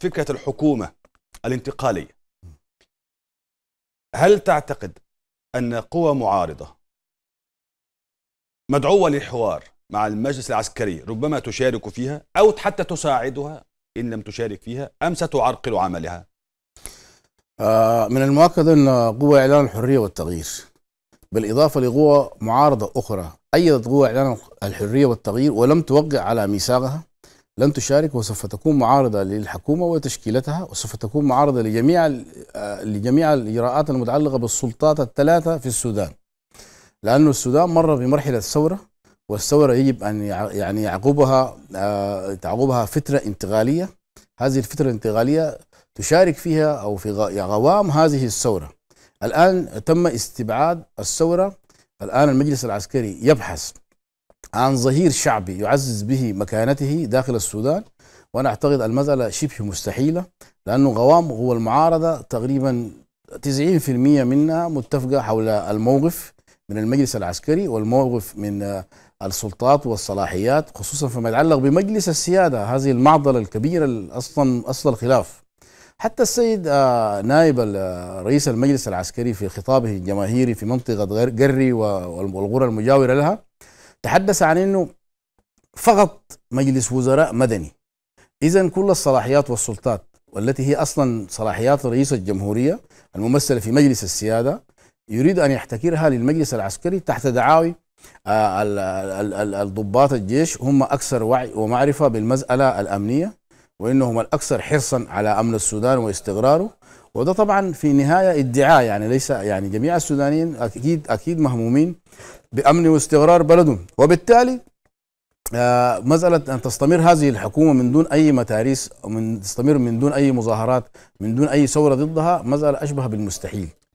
فكره الحكومه الانتقاليه هل تعتقد ان قوى معارضه مدعوه للحوار مع المجلس العسكري ربما تشارك فيها او حتى تساعدها ان لم تشارك فيها ام ستعرقل عملها؟ آه، من المؤكد ان قوى اعلان الحريه والتغيير بالاضافه لقوى معارضه اخرى ايدت قوى اعلان الحريه والتغيير ولم توقع على ميثاقها لن تشارك وسوف تكون معارضة للحكومة وتشكيلتها وسوف تكون معارضة لجميع آه، لجميع الإجراءات المتعلقة بالسلطات الثلاثة في السودان لأن السودان مر بمرحلة ثورة والثورة يجب أن يعني يعقبها آه، تعقبها فترة انتقالية هذه الفترة الانتقالية تشارك فيها أو في يعني غوام هذه الثورة الآن تم استبعاد الثورة الآن المجلس العسكري يبحث عن ظهير شعبي يعزز به مكانته داخل السودان وانا اعتقد المساله شبه مستحيله لانه غوام هو المعارضه تقريبا 90% منها متفقه حول الموقف من المجلس العسكري والموقف من السلطات والصلاحيات خصوصا فيما يتعلق بمجلس السياده هذه المعضله الكبيره اصلا اصل الخلاف حتى السيد آه، نائب رئيس المجلس العسكري في خطابه الجماهيري في منطقه قري والقرى المجاوره لها تحدث عن أنه فقط مجلس وزراء مدني إذا كل الصلاحيات والسلطات والتي هي أصلا صلاحيات رئيس الجمهورية الممثلة في مجلس السيادة يريد أن يحتكرها للمجلس العسكري تحت دعاوي آه، الضباط الجيش هم أكثر وعي ومعرفة بالمسألة الأمنية وإنهم الأكثر حرصا على أمن السودان واستقراره وده طبعا في نهايه ادعاء يعني ليس يعني جميع السودانيين اكيد اكيد مهمومين بامن واستقرار بلدهم وبالتالي آه مسألة أن تستمر هذه الحكومة من دون أي متاريس من تستمر من دون أي مظاهرات من دون أي ثورة ضدها مسألة أشبه بالمستحيل